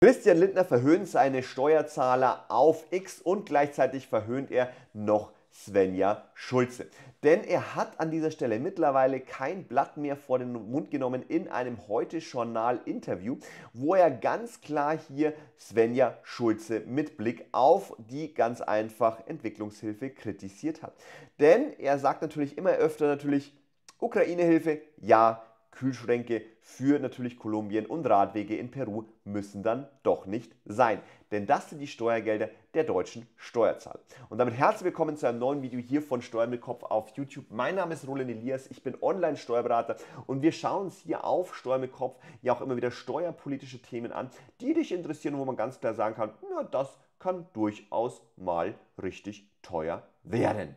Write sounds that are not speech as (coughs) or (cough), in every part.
Christian Lindner verhöhnt seine Steuerzahler auf X und gleichzeitig verhöhnt er noch Svenja Schulze. Denn er hat an dieser Stelle mittlerweile kein Blatt mehr vor den Mund genommen in einem Heute-Journal-Interview, wo er ganz klar hier Svenja Schulze mit Blick auf die ganz einfach Entwicklungshilfe kritisiert hat. Denn er sagt natürlich immer öfter natürlich, Ukraine-Hilfe, ja, Kühlschränke für natürlich Kolumbien und Radwege in Peru müssen dann doch nicht sein. Denn das sind die Steuergelder der deutschen Steuerzahler. Und damit herzlich willkommen zu einem neuen Video hier von Steuern mit Kopf auf YouTube. Mein Name ist Roland Elias, ich bin Online-Steuerberater und wir schauen uns hier auf Steuern mit Kopf ja auch immer wieder steuerpolitische Themen an, die dich interessieren, wo man ganz klar sagen kann, na, das kann durchaus mal richtig teuer werden.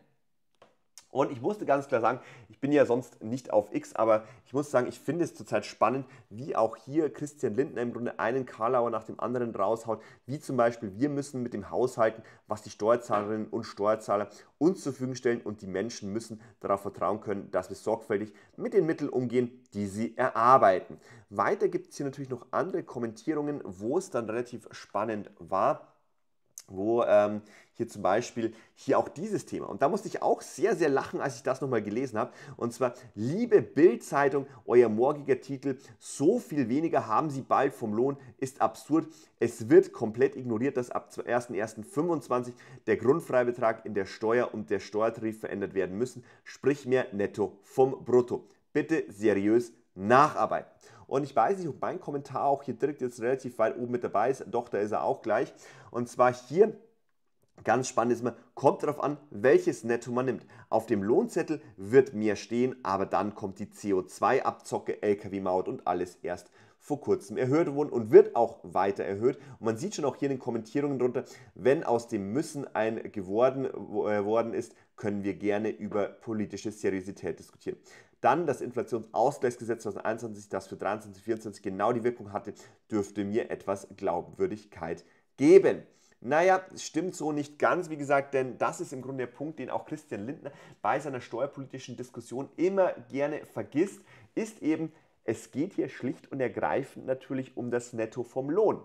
Und ich musste ganz klar sagen, ich bin ja sonst nicht auf X, aber ich muss sagen, ich finde es zurzeit spannend, wie auch hier Christian Lindner im Grunde einen Karlauer nach dem anderen raushaut, wie zum Beispiel wir müssen mit dem Haushalten, was die Steuerzahlerinnen und Steuerzahler uns zur Verfügung stellen und die Menschen müssen darauf vertrauen können, dass wir sorgfältig mit den Mitteln umgehen, die sie erarbeiten. Weiter gibt es hier natürlich noch andere Kommentierungen, wo es dann relativ spannend war wo ähm, hier zum Beispiel hier auch dieses Thema. Und da musste ich auch sehr, sehr lachen, als ich das nochmal gelesen habe. Und zwar, liebe Bild-Zeitung, euer morgiger Titel, so viel weniger haben Sie bald vom Lohn, ist absurd. Es wird komplett ignoriert, dass ab 1.1.25 der Grundfreibetrag in der Steuer und der Steuertarif verändert werden müssen. Sprich mehr netto vom Brutto. Bitte seriös nacharbeiten. Und ich weiß nicht, ob mein Kommentar auch hier direkt jetzt relativ weit oben mit dabei ist. Doch, da ist er auch gleich. Und zwar hier Ganz spannend ist immer, kommt darauf an, welches Netto man nimmt. Auf dem Lohnzettel wird mehr stehen, aber dann kommt die CO2-Abzocke, Lkw-Maut und alles erst vor kurzem erhöht worden und wird auch weiter erhöht. Und man sieht schon auch hier in den Kommentierungen drunter, wenn aus dem Müssen ein geworden äh, worden ist, können wir gerne über politische Seriosität diskutieren dann das Inflationsausgleichsgesetz 2021, das für 23, 24 genau die Wirkung hatte, dürfte mir etwas Glaubwürdigkeit geben. Naja, stimmt so nicht ganz, wie gesagt, denn das ist im Grunde der Punkt, den auch Christian Lindner bei seiner steuerpolitischen Diskussion immer gerne vergisst, ist eben, es geht hier schlicht und ergreifend natürlich um das Netto vom Lohn.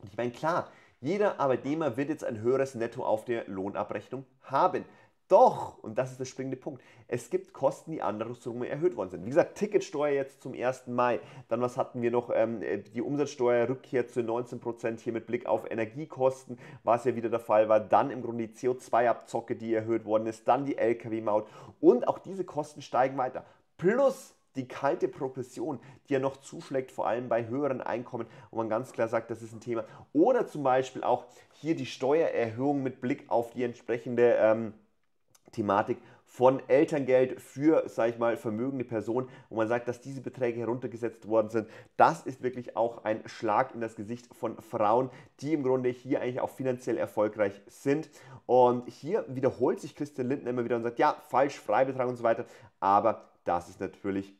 Und ich meine, klar, jeder Arbeitnehmer wird jetzt ein höheres Netto auf der Lohnabrechnung haben. Doch, und das ist der springende Punkt, es gibt Kosten, die andersrum erhöht worden sind. Wie gesagt, Ticketsteuer jetzt zum 1. Mai. Dann was hatten wir noch? Ähm, äh, die Umsatzsteuerrückkehr zu 19% hier mit Blick auf Energiekosten, was ja wieder der Fall war. Dann im Grunde die CO2-Abzocke, die erhöht worden ist. Dann die Lkw-Maut. Und auch diese Kosten steigen weiter. Plus die kalte Progression, die ja noch zuschlägt, vor allem bei höheren Einkommen, wo man ganz klar sagt, das ist ein Thema. Oder zum Beispiel auch hier die Steuererhöhung mit Blick auf die entsprechende... Ähm, Thematik von Elterngeld für, sage ich mal, vermögende Personen, wo man sagt, dass diese Beträge heruntergesetzt worden sind. Das ist wirklich auch ein Schlag in das Gesicht von Frauen, die im Grunde hier eigentlich auch finanziell erfolgreich sind. Und hier wiederholt sich Christian Lindner immer wieder und sagt, ja, falsch, Freibetrag und so weiter. Aber das ist natürlich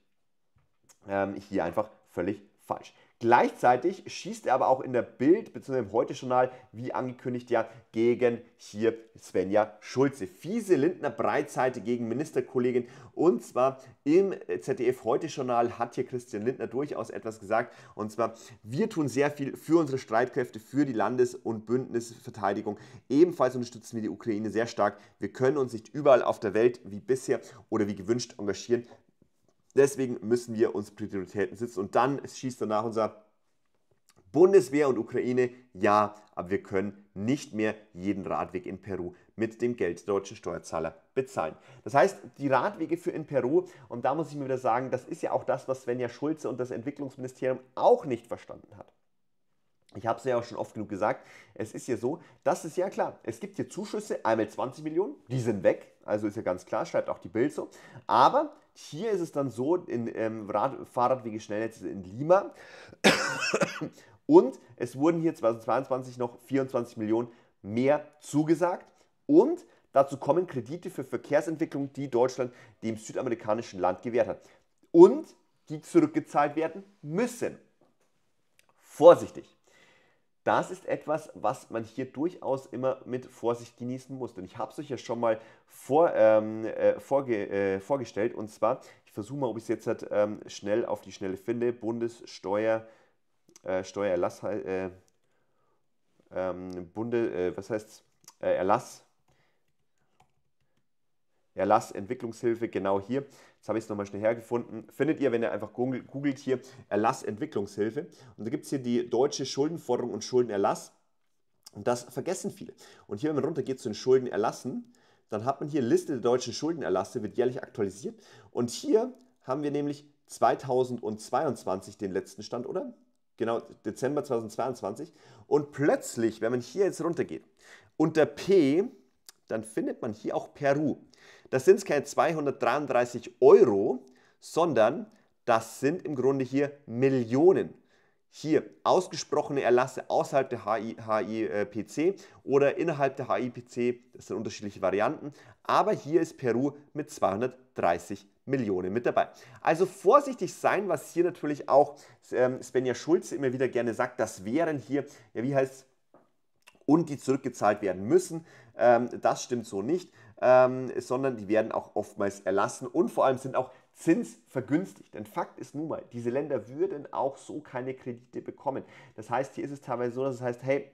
ähm, hier einfach völlig falsch. Gleichzeitig schießt er aber auch in der Bild bzw. im Heute-Journal, wie angekündigt, ja gegen hier Svenja Schulze. Fiese Lindner Breitseite gegen Ministerkollegin. Und zwar im ZDF Heute-Journal hat hier Christian Lindner durchaus etwas gesagt. Und zwar, wir tun sehr viel für unsere Streitkräfte, für die Landes- und Bündnisverteidigung. Ebenfalls unterstützen wir die Ukraine sehr stark. Wir können uns nicht überall auf der Welt wie bisher oder wie gewünscht engagieren. Deswegen müssen wir uns Prioritäten setzen. Und dann schießt danach unser Bundeswehr und Ukraine, ja, aber wir können nicht mehr jeden Radweg in Peru mit dem Geld der deutschen Steuerzahler bezahlen. Das heißt, die Radwege für in Peru, und da muss ich mir wieder sagen, das ist ja auch das, was Svenja Schulze und das Entwicklungsministerium auch nicht verstanden hat. Ich habe es ja auch schon oft genug gesagt, es ist ja so, das ist ja klar, es gibt hier Zuschüsse, einmal 20 Millionen, die sind weg, also ist ja ganz klar, schreibt auch die Bild so, aber hier ist es dann so, in ähm, Rad fahrradwege Schnellnetze in Lima. und es wurden hier 2022 noch 24 Millionen mehr zugesagt. Und dazu kommen Kredite für Verkehrsentwicklung, die Deutschland dem südamerikanischen Land gewährt hat. Und die zurückgezahlt werden müssen. Vorsichtig das ist etwas, was man hier durchaus immer mit Vorsicht genießen muss. Denn ich habe es euch ja schon mal vor, ähm, äh, vorge äh, vorgestellt. Und zwar, ich versuche mal, ob ich es jetzt halt, ähm, schnell auf die Schnelle finde. Bundessteuer, äh, Steuererlass, äh, ähm, Bunde, äh, was heißt äh, Erlass Erlass Entwicklungshilfe, genau hier. Jetzt habe ich es nochmal schnell hergefunden. Findet ihr, wenn ihr einfach googelt hier Erlass Entwicklungshilfe. Und da gibt es hier die deutsche Schuldenforderung und Schuldenerlass. Und das vergessen viele. Und hier, wenn man runter geht zu den Schuldenerlassen, dann hat man hier Liste der deutschen Schuldenerlasse, wird jährlich aktualisiert. Und hier haben wir nämlich 2022 den letzten Stand, oder? Genau, Dezember 2022. Und plötzlich, wenn man hier jetzt runtergeht, unter P dann findet man hier auch Peru. Das sind keine 233 Euro, sondern das sind im Grunde hier Millionen. Hier ausgesprochene Erlasse außerhalb der HIPC äh, oder innerhalb der HIPC, das sind unterschiedliche Varianten, aber hier ist Peru mit 230 Millionen mit dabei. Also vorsichtig sein, was hier natürlich auch ähm, Svenja Schulze immer wieder gerne sagt, das wären hier, ja wie heißt es, und die zurückgezahlt werden müssen. Ähm, das stimmt so nicht, ähm, sondern die werden auch oftmals erlassen und vor allem sind auch zinsvergünstigt. Denn Fakt ist nun mal, diese Länder würden auch so keine Kredite bekommen. Das heißt, hier ist es teilweise so, dass es heißt, hey,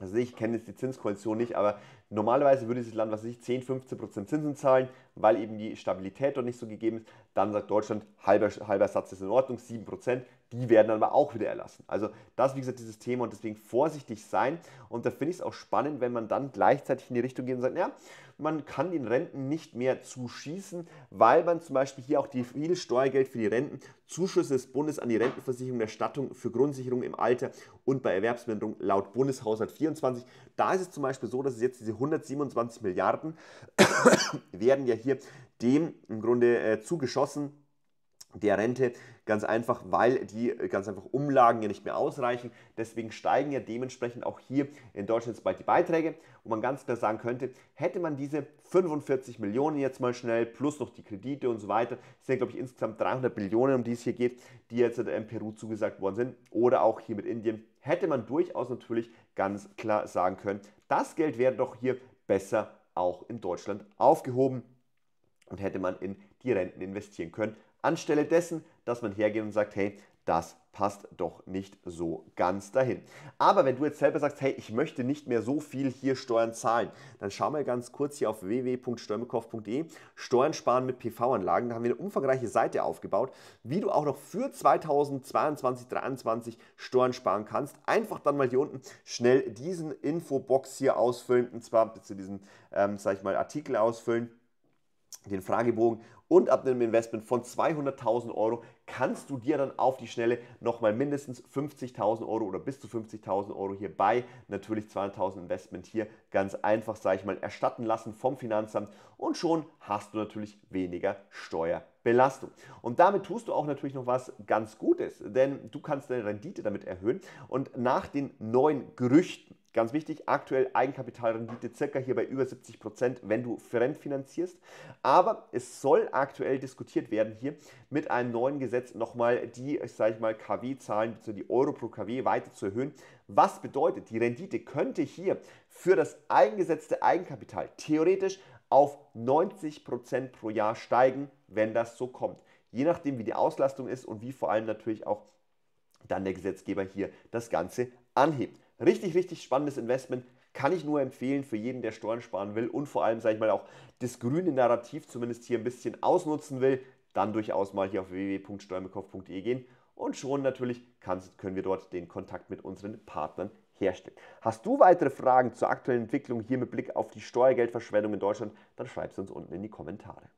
also ich kenne jetzt die Zinskoalition nicht, aber normalerweise würde dieses Land, was weiß ich, 10, 15 Prozent Zinsen zahlen weil eben die Stabilität dort nicht so gegeben ist. Dann sagt Deutschland, halber, halber Satz ist in Ordnung, 7%, die werden dann aber auch wieder erlassen. Also das, wie gesagt, dieses Thema und deswegen vorsichtig sein. Und da finde ich es auch spannend, wenn man dann gleichzeitig in die Richtung geht und sagt, ja, man kann den Renten nicht mehr zuschießen, weil man zum Beispiel hier auch die viel Steuergeld für die Renten, Zuschüsse des Bundes an die Rentenversicherung Erstattung für Grundsicherung im Alter und bei Erwerbsminderung laut Bundeshaushalt 24 da ist es zum Beispiel so, dass es jetzt diese 127 Milliarden (coughs) werden ja hier dem im Grunde äh, zugeschossen der Rente, ganz einfach, weil die äh, ganz einfach Umlagen ja nicht mehr ausreichen. Deswegen steigen ja dementsprechend auch hier in Deutschland bald die Beiträge, Und man ganz klar sagen könnte, hätte man diese 45 Millionen jetzt mal schnell, plus noch die Kredite und so weiter, sind glaube ich, insgesamt 300 Millionen, um die es hier geht, die jetzt in äh, Peru zugesagt worden sind oder auch hier mit Indien, hätte man durchaus natürlich ganz klar sagen können, das Geld wäre doch hier besser auch in Deutschland aufgehoben und hätte man in die Renten investieren können anstelle dessen, dass man hergeht und sagt, hey, das passt doch nicht so ganz dahin. Aber wenn du jetzt selber sagst, hey, ich möchte nicht mehr so viel hier Steuern zahlen, dann schau mal ganz kurz hier auf www.steuermekauf.de Steuern sparen mit PV-Anlagen. Da haben wir eine umfangreiche Seite aufgebaut, wie du auch noch für 2022, 2023 Steuern sparen kannst. Einfach dann mal hier unten schnell diesen Infobox hier ausfüllen, und zwar bitte diesen, ähm, sag ich mal, Artikel ausfüllen den Fragebogen und ab einem Investment von 200.000 Euro kannst du dir dann auf die Schnelle nochmal mindestens 50.000 Euro oder bis zu 50.000 Euro hierbei, natürlich 200.000 Investment hier ganz einfach, sage ich mal, erstatten lassen vom Finanzamt und schon hast du natürlich weniger Steuerbelastung. Und damit tust du auch natürlich noch was ganz Gutes, denn du kannst deine Rendite damit erhöhen und nach den neuen Gerüchten Ganz wichtig, aktuell Eigenkapitalrendite circa hier bei über 70 Prozent, wenn du fremdfinanzierst. Aber es soll aktuell diskutiert werden hier mit einem neuen Gesetz nochmal die, ich sage ich mal, KW-Zahlen bzw. die Euro pro KW weiter zu erhöhen. Was bedeutet, die Rendite könnte hier für das eingesetzte Eigenkapital theoretisch auf 90 Prozent pro Jahr steigen, wenn das so kommt. Je nachdem, wie die Auslastung ist und wie vor allem natürlich auch dann der Gesetzgeber hier das Ganze anhebt. Richtig, richtig spannendes Investment. Kann ich nur empfehlen für jeden, der Steuern sparen will und vor allem, sage ich mal, auch das grüne Narrativ zumindest hier ein bisschen ausnutzen will, dann durchaus mal hier auf www.steuerbekauf.de gehen und schon natürlich können wir dort den Kontakt mit unseren Partnern herstellen. Hast du weitere Fragen zur aktuellen Entwicklung hier mit Blick auf die Steuergeldverschwendung in Deutschland, dann schreib sie uns unten in die Kommentare.